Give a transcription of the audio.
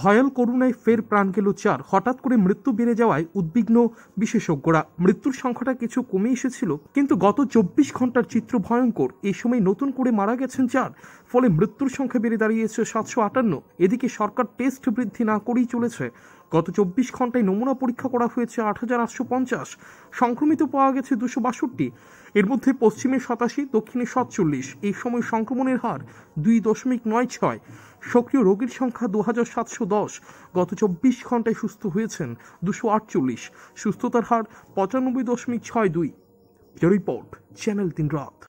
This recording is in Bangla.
ভয়াল করুণায় ফের প্রাণ গেল চার হঠাৎ করে মৃত্যু বেড়ে যাওয়ায় উদ্বিগ্ন বিশেষজ্ঞরা মৃত্যুর সংখ্যাটা কিছু কমে এসেছিল কিন্তু গত চব্বিশ ঘন্টার চিত্র ভয়ঙ্কর এই সময় নতুন করে মারা গেছেন চার ফলে মৃত্যুর সংখ্যা বেড়ে দাঁড়িয়েছে সাতশো আটান্ন এদিকে সরকার টেস্ট বৃদ্ধি না করেই চলেছে গত চব্বিশ ঘন্টায় নমুনা পরীক্ষা করা হয়েছে আট হাজার আটশো পঞ্চাশ সংক্রমিত পাওয়া গেছে দুশো বাষট্টি এর মধ্যে পশ্চিমে সাতাশি দক্ষিণে সাতচল্লিশ এই সময় সংক্রমণের হার দুই দশমিক নয় ছয় সক্রিয় রোগীর সংখ্যা দু হাজার সাতশো দশ গত চব্বিশ ঘন্টায় সুস্থ হয়েছেন দুশো আটচল্লিশ সুস্থতার হার পঁচানব্বই দশমিক ছয় দুই রিপোর্ট চ্যানেল তিন রাত